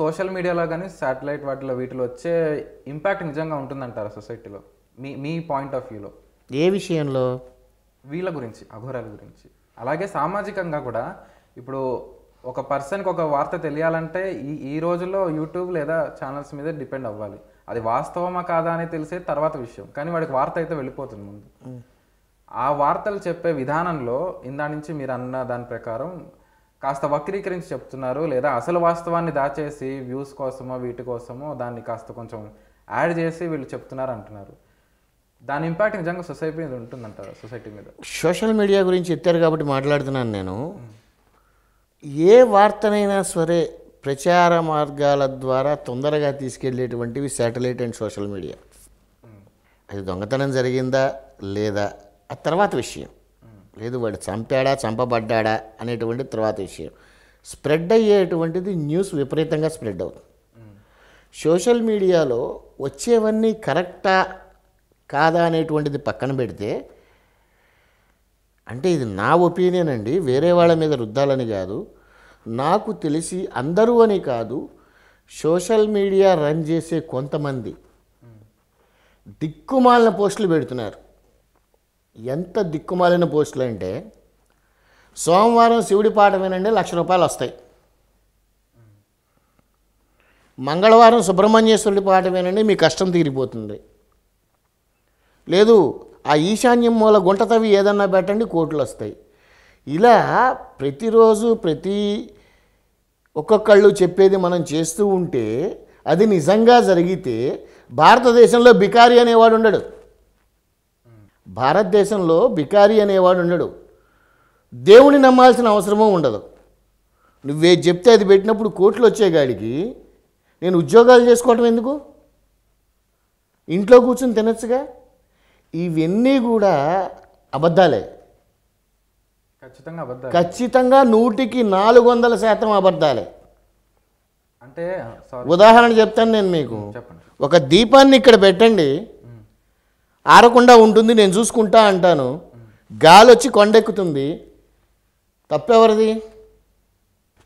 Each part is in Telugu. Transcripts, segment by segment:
సోషల్ మీడియాలో కానీ శాటిలైట్ వాటిలో వీటిలో వచ్చే ఇంపాక్ట్ నిజంగా ఉంటుందంటారా సొసైటీలో మీ మీ పాయింట్ ఆఫ్ వ్యూలో ఏ విషయంలో వీళ్ళ గురించి అఘోరాల గురించి అలాగే సామాజికంగా కూడా ఇప్పుడు ఒక పర్సన్కి ఒక వార్త తెలియాలంటే ఈ ఈ రోజుల్లో యూట్యూబ్ లేదా ఛానల్స్ మీద డిపెండ్ అవ్వాలి అది వాస్తవమా కాదా అని తెలిసే తర్వాత విషయం కానీ వాడికి వార్త అయితే వెళ్ళిపోతుంది ముందు ఆ వార్తలు చెప్పే విధానంలో ఇందా నుంచి మీరు అన్న దాని ప్రకారం కాస్త వక్రీకరించి చెప్తున్నారు లేదా అసలు వాస్తవాన్ని దాచేసి వ్యూస్ కోసమో వీటి కోసమో దాన్ని కాస్త కొంచెం యాడ్ చేసి వీళ్ళు చెప్తున్నారు అంటున్నారు దాని ఇంపాక్ట్ నిజంగా సొసైటీ మీద ఉంటుందంటారు సొసైటీ మీద సోషల్ మీడియా గురించి ఎత్తారు కాబట్టి మాట్లాడుతున్నాను నేను ఏ వార్తనైనా సరే ప్రచార మార్గాల ద్వారా తొందరగా తీసుకెళ్లేటువంటివి శాటిలైట్ అండ్ సోషల్ మీడియా అది దొంగతనం జరిగిందా లేదా ఆ తర్వాత విషయం లేదు వాడు చంపాడా చంపబడ్డా అనేటువంటి తర్వాత విషయం స్ప్రెడ్ అయ్యేటువంటిది న్యూస్ విపరీతంగా స్ప్రెడ్ అవుతుంది సోషల్ మీడియాలో వచ్చేవన్నీ కరెక్టా కాదా అనేటువంటిది పక్కన పెడితే అంటే ఇది నా ఒపీనియన్ అండి వేరే వాళ్ళ మీద రుద్దాలని కాదు నాకు తెలిసి అందరూ అని కాదు సోషల్ మీడియా రన్ చేసే కొంతమంది దిక్కుమాలిన పోస్టులు పెడుతున్నారు ఎంత దిక్కుమాలిన పోస్టులు అంటే సోమవారం శివుడి పాట వినండి లక్ష రూపాయలు వస్తాయి మంగళవారం సుబ్రహ్మణ్యేశ్వరుడి పాట వినండి మీ కష్టం తీరిపోతుంది లేదు ఆ ఈశాన్యం మూల గుంట తవి ఏదన్నా పెట్టండి కోట్లు వస్తాయి ఇలా ప్రతిరోజు ప్రతి ఒక్కొక్కళ్ళు చెప్పేది మనం చేస్తూ ఉంటే అది నిజంగా జరిగితే భారతదేశంలో బికారి అనేవాడు ఉండడు భారతదేశంలో బికారి అనేవాడు ఉండడు దేవుని నమ్మాల్సిన అవసరమూ ఉండదు నువ్వే చెప్తే అది పెట్టినప్పుడు కోట్లు వచ్చే గాడికి నేను ఉద్యోగాలు చేసుకోవటం ఎందుకు ఇంట్లో కూర్చొని తినచ్చుగా ఇవన్నీ కూడా అబద్ధాలే ఖచ్చితంగా ఖచ్చితంగా నూటికి నాలుగు వందల శాతం అబద్ధాలే అంటే ఉదాహరణ చెప్తాను నేను మీకు ఒక దీపాన్ని ఇక్కడ పెట్టండి ఆరకుండా ఉంటుంది నేను చూసుకుంటా అంటాను గాలి వచ్చి కొండెక్కుతుంది తప్పెవరిది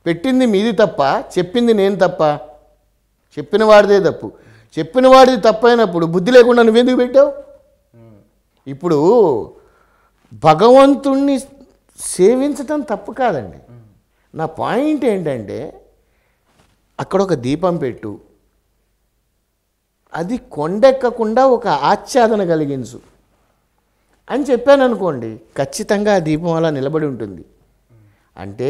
పెట్టింది మీది తప్ప చెప్పింది నేను తప్ప చెప్పిన వాడిదే తప్పు చెప్పిన వాడిది తప్పైనప్పుడు బుద్ధి లేకుండా నువ్వెందుకు పెట్టావు ఇప్పుడు భగవంతుణ్ణి సేవించటం తప్పు కాదండి నా పాయింట్ ఏంటంటే అక్కడ ఒక దీపం పెట్టు అది కొండెక్కకుండా ఒక ఆచ్ఛాదన కలిగించు అని చెప్పాను అనుకోండి ఖచ్చితంగా ఆ దీపం అలా నిలబడి ఉంటుంది అంటే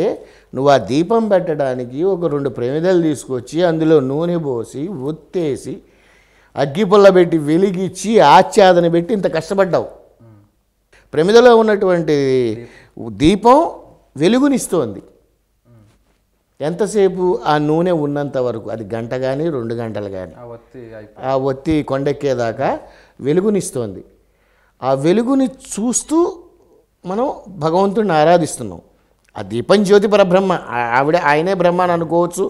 నువ్వు ఆ దీపం పెట్టడానికి ఒక రెండు ప్రమిదలు తీసుకొచ్చి అందులో నూనె పోసి ఒత్తేసి అగ్గిపుల్ల పెట్టి వెలిగిచ్చి ఆచ్ఛాదన పెట్టి ఇంత కష్టపడ్డావు ప్రమిదలో ఉన్నటువంటి దీపం వెలుగునిస్తోంది ఎంతసేపు ఆ నూనె ఉన్నంత వరకు అది గంట కానీ రెండు గంటలు కానీ ఆ ఒత్తి కొండెక్కేదాకా వెలుగునిస్తోంది ఆ వెలుగుని చూస్తూ మనం భగవంతుడిని ఆరాధిస్తున్నాం ఆ దీపం జ్యోతి పరబ్రహ్మ ఆవిడ ఆయనే బ్రహ్మ అని అనుకోవచ్చు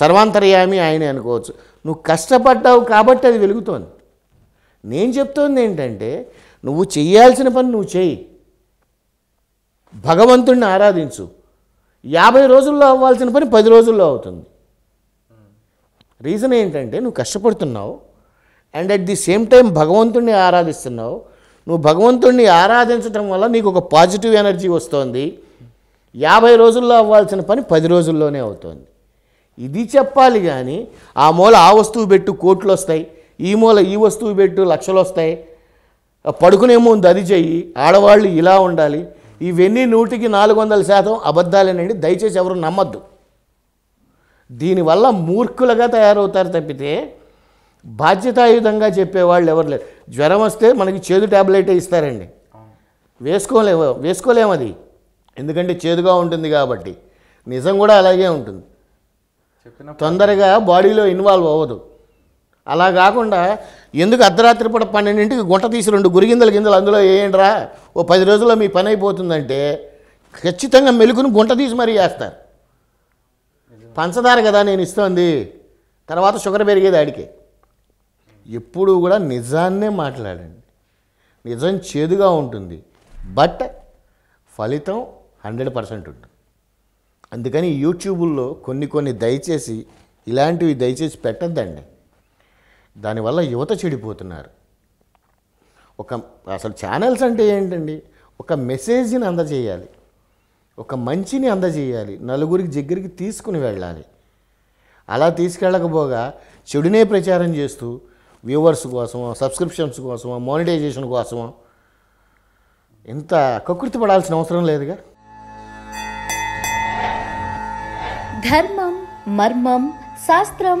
సర్వాంతర్యామి ఆయనే అనుకోవచ్చు నువ్వు కష్టపడ్డావు కాబట్టి అది వెలుగుతోంది నేను చెప్తోంది ఏంటంటే నువ్వు చేయాల్సిన పని నువ్వు చేయి భగవంతుణ్ణి ఆరాధించు యాభై రోజుల్లో అవ్వాల్సిన పని పది రోజుల్లో అవుతుంది రీజన్ ఏంటంటే నువ్వు కష్టపడుతున్నావు and at the same time భగవంతుడిని ఆరాధిస్తున్నావు నువ్వు భగవంతుడిని ఆరాధించడం వల్ల నీకు ఒక పాజిటివ్ ఎనర్జీ వస్తుంది యాభై రోజుల్లో అవ్వాల్సిన పని పది రోజుల్లోనే అవుతుంది ఇది చెప్పాలి కానీ ఆ మూల ఆ వస్తువు పెట్టు కోట్లు వస్తాయి ఈ మూల ఈ వస్తువు పెట్టు లక్షలు వస్తాయి పడుకునే ముందు అది చెయ్యి ఆడవాళ్ళు ఇలా ఉండాలి ఇవన్నీ నూటికి నాలుగు వందల శాతం అబద్ధాలేనండి దయచేసి ఎవరు నమ్మద్దు దీనివల్ల మూర్ఖులుగా తయారవుతారు తప్పితే బాధ్యతాయుధంగా చెప్పేవాళ్ళు ఎవరు లేరు జ్వరం వస్తే మనకి చేదు ట్యాబ్లెటే ఇస్తారండి వేసుకోలేము వేసుకోలేము అది ఎందుకంటే చేదుగా ఉంటుంది కాబట్టి నిజం కూడా అలాగే ఉంటుంది తొందరగా బాడీలో ఇన్వాల్వ్ అవ్వదు అలా కాకుండా ఎందుకు అర్ధరాత్రి పూట పన్నెండింటికి గుంట తీసి రెండు గురిగిందల గింజలు అందులో వేయండిరా ఓ పది రోజుల్లో మీ పని అయిపోతుందంటే ఖచ్చితంగా మెలుకుని గుంట తీసి మరీ వేస్తారు పంచదార కదా నేను ఇస్తోంది తర్వాత షుగర్ పెరిగేది ఆడికి ఎప్పుడు కూడా నిజాన్నే మాట్లాడండి నిజం చేదుగా ఉంటుంది బట్ ఫలితం హండ్రెడ్ పర్సెంట్ ఉంటుంది అందుకని యూట్యూబుల్లో కొన్ని కొన్ని దయచేసి ఇలాంటివి దయచేసి పెట్టద్దండి దానివల్ల యువత చెడిపోతున్నారు ఒక అసలు ఛానల్స్ అంటే ఏంటండి ఒక మెసేజ్ని అందజేయాలి ఒక మంచిని అందజేయాలి నలుగురికి దగ్గరికి తీసుకుని వెళ్ళాలి అలా తీసుకెళ్ళకపోగా చెడునే ప్రచారం చేస్తూ వ్యూవర్స్ కోసము సబ్స్క్రిప్షన్స్ కోసమో మానిటైజేషన్ కోసము ఇంత కకృతి పడాల్సిన అవసరం లేదుగా ధర్మం మర్మం శాస్త్రం